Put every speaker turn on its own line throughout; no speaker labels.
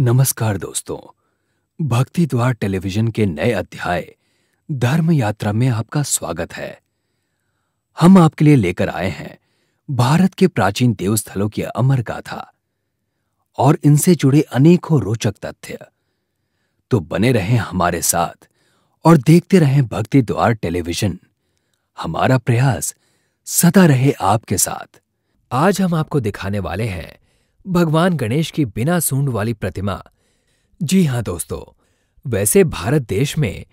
नमस्कार दोस्तों भक्ति द्वार टेलीविजन के नए अध्याय धर्म यात्रा में आपका स्वागत है हम आपके लिए लेकर आए हैं भारत के प्राचीन देवस्थलों की अमर गाथा और इनसे जुड़े अनेकों रोचक तथ्य तो बने रहें हमारे साथ और देखते रहें भक्ति द्वार टेलीविजन हमारा प्रयास सदा रहे आपके साथ आज हम आपको दिखाने वाले हैं भगवान गणेश की बिना सूंड वाली प्रतिमा जी हाँ दोस्तों वैसे भारत देश में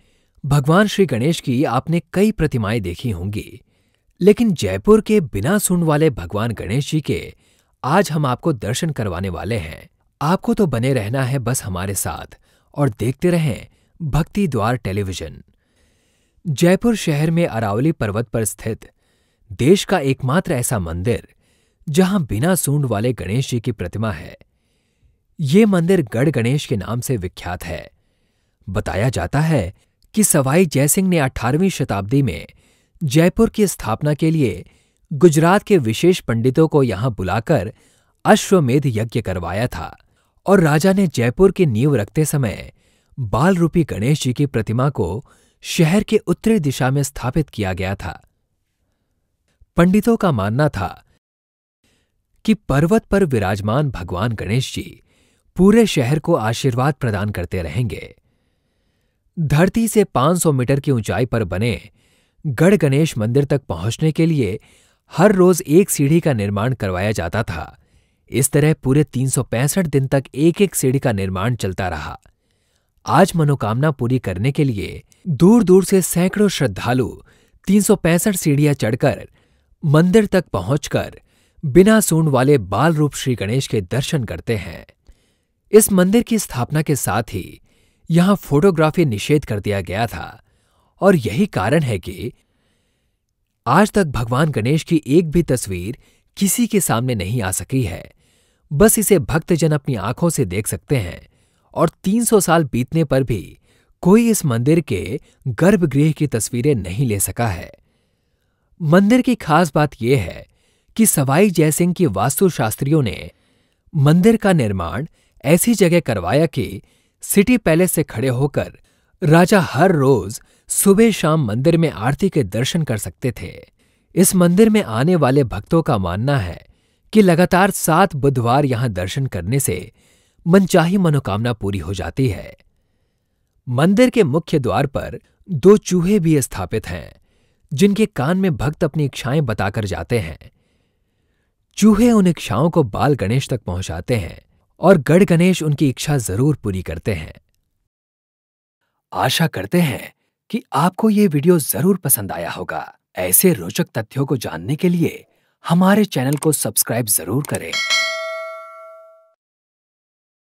भगवान श्री गणेश की आपने कई प्रतिमाएं देखी होंगी लेकिन जयपुर के बिना सूंड वाले भगवान गणेश जी के आज हम आपको दर्शन करवाने वाले हैं आपको तो बने रहना है बस हमारे साथ और देखते रहें भक्ति द्वार टेलीविजन जयपुर शहर में अरावली पर्वत पर स्थित देश का एकमात्र ऐसा मंदिर जहां बिना सूंड वाले गणेश जी की प्रतिमा है ये मंदिर गढ़ गणेश के नाम से विख्यात है बताया जाता है कि सवाई जयसिंह ने 18वीं शताब्दी में जयपुर की स्थापना के लिए गुजरात के विशेष पंडितों को यहां बुलाकर अश्वमेध यज्ञ करवाया था और राजा ने जयपुर की नींव रखते समय बाल रूपी गणेश जी की प्रतिमा को शहर के उत्तरी दिशा में स्थापित किया गया था पंडितों का मानना था कि पर्वत पर विराजमान भगवान गणेश जी पूरे शहर को आशीर्वाद प्रदान करते रहेंगे धरती से 500 मीटर की ऊंचाई पर बने गढ़ गणेश मंदिर तक पहुंचने के लिए हर रोज एक सीढ़ी का निर्माण करवाया जाता था इस तरह पूरे तीन दिन तक एक एक सीढ़ी का निर्माण चलता रहा आज मनोकामना पूरी करने के लिए दूर दूर से सैकड़ों श्रद्धालु तीन सीढ़ियां चढ़कर मंदिर तक पहुंचकर बिना सूंड वाले बाल रूप श्री गणेश के दर्शन करते हैं इस मंदिर की स्थापना के साथ ही यहां फोटोग्राफी निषेध कर दिया गया था और यही कारण है कि आज तक भगवान गणेश की एक भी तस्वीर किसी के सामने नहीं आ सकी है बस इसे भक्तजन अपनी आंखों से देख सकते हैं और 300 साल बीतने पर भी कोई इस मंदिर के गर्भगृह की तस्वीरें नहीं ले सका है मंदिर की खास बात यह है कि सवाई जयसिंह की वास्तुशास्त्रियों ने मंदिर का निर्माण ऐसी जगह करवाया कि सिटी पैलेस से खड़े होकर राजा हर रोज सुबह शाम मंदिर में आरती के दर्शन कर सकते थे इस मंदिर में आने वाले भक्तों का मानना है कि लगातार सात बुधवार यहां दर्शन करने से मनचाही मनोकामना पूरी हो जाती है मंदिर के मुख्य द्वार पर दो चूहे भी स्थापित हैं जिनके कान में भक्त अपनी इच्छाएं बताकर जाते हैं चूहे उन इच्छाओं को बाल गणेश तक पहुंचाते हैं और गढ़ गणेश उनकी इच्छा जरूर पूरी करते हैं आशा करते हैं कि आपको ये वीडियो जरूर पसंद आया होगा ऐसे रोचक तथ्यों को जानने के लिए हमारे चैनल को सब्सक्राइब जरूर करें